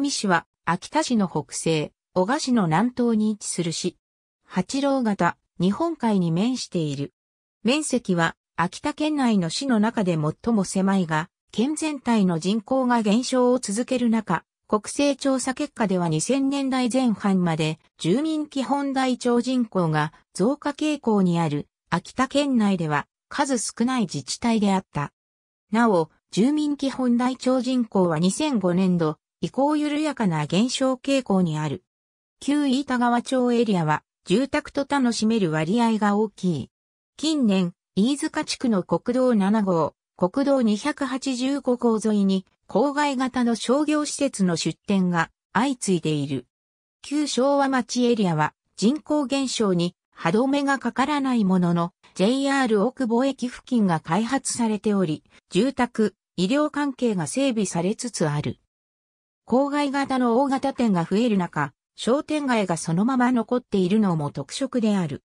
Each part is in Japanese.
上市は、秋田市の北西、小賀市の南東に位置する市。八郎潟、日本海に面している。面積は、秋田県内の市の中で最も狭いが、県全体の人口が減少を続ける中、国勢調査結果では2000年代前半まで住民基本台帳人口が増加傾向にある秋田県内では数少ない自治体であった。なお、住民基本台帳人口は2005年度以降緩やかな減少傾向にある。旧飯田川町エリアは住宅と楽しめる割合が大きい。近年、飯塚地区の国道7号、国道285号沿いに郊外型の商業施設の出店が相次いでいる。旧昭和町エリアは人口減少に歯止めがかからないものの JR 大久保駅付近が開発されており、住宅、医療関係が整備されつつある。郊外型の大型店が増える中、商店街がそのまま残っているのも特色である。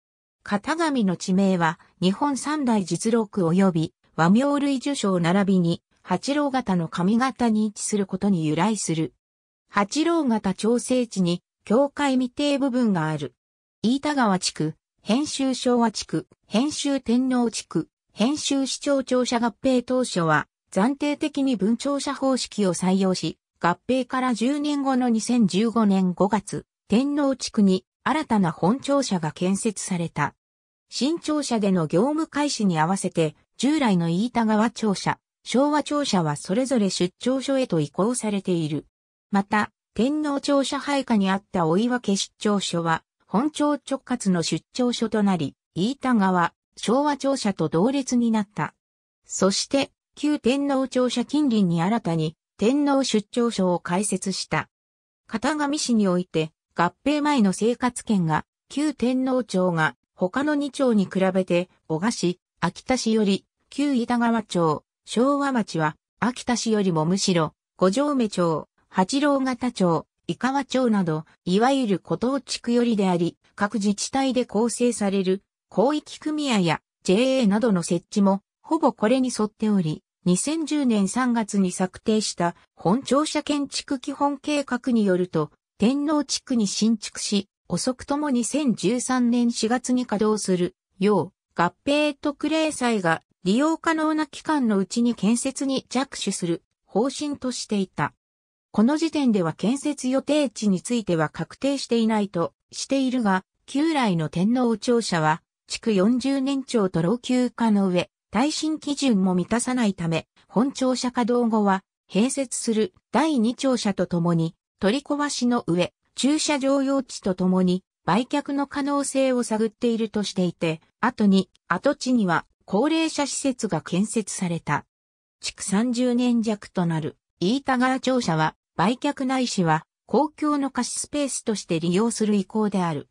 片上の地名は日本三大実録及び和名類受賞並びに八郎型の上型に位置することに由来する。八郎型調整地に境界未定部分がある。飯田川地区、編集昭和地区、編集天皇地区、編集市長庁舎合併当初は暫定的に文庁舎方式を採用し、合併から10年後の2015年5月、天皇地区に新たな本庁舎が建設された。新庁舎での業務開始に合わせて、従来の飯田川庁舎、昭和庁舎はそれぞれ出張所へと移行されている。また、天皇庁舎配下にあった追分出張所は、本庁直轄の出張所となり、飯田川、昭和庁舎と同列になった。そして、旧天皇庁舎近隣に新たに、天皇出張所を開設した。片上市において、合併前の生活圏が、旧天皇庁が、他の2町に比べて、小賀市、秋田市より、旧板川町、昭和町は、秋田市よりもむしろ、五条目町、八郎潟町、伊川町など、いわゆる古藤地区よりであり、各自治体で構成される、広域組合や JA などの設置も、ほぼこれに沿っており、2010年3月に策定した本庁舎建築基本計画によると、天皇地区に新築し、遅くとも2013年4月に稼働する、よう、合併特例債が利用可能な期間のうちに建設に着手する方針としていた。この時点では建設予定地については確定していないとしているが、旧来の天皇庁舎は、築40年長と老朽化の上、耐震基準も満たさないため、本庁舎稼働後は、併設する第二庁舎とともに、取り壊しの上、駐車場用地とともに、売却の可能性を探っているとしていて、後に、跡地には高齢者施設が建設された。築30年弱となる、飯田川庁舎は、売却ないしは、公共の貸しスペースとして利用する意向である。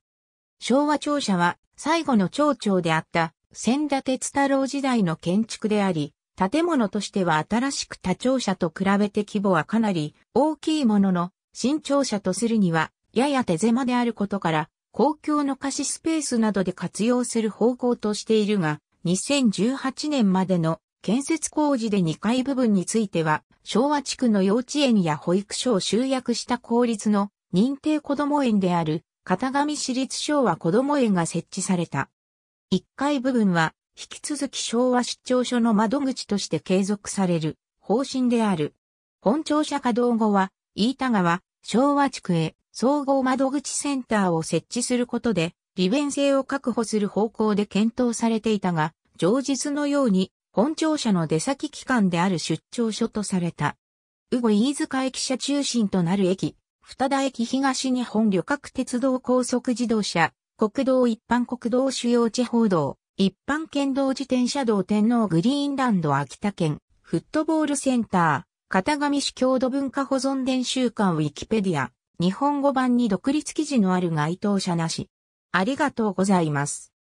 昭和庁舎は、最後の町長であった、千田哲太郎時代の建築であり、建物としては新しく他庁舎と比べて規模はかなり大きいものの、新庁舎とするには、やや手狭であることから、公共の貸しスペースなどで活用する方向としているが、2018年までの建設工事で2階部分については、昭和地区の幼稚園や保育所を集約した公立の認定子ども園である、片上市立昭和子ども園が設置された。1階部分は、引き続き昭和出張所の窓口として継続される方針である。本庁舎稼働後は、飯田川、昭和地区へ総合窓口センターを設置することで、利便性を確保する方向で検討されていたが、常日のように、本庁舎の出先機関である出張所とされた。宇後飯塚駅舎中心となる駅、二田駅東日本旅客鉄道高速自動車、国道一般国道主要地方道、一般県道自転車道天皇グリーンランド秋田県、フットボールセンター、片上市郷土文化保存伝習館ウィキペディア、日本語版に独立記事のある該当者なし。ありがとうございます。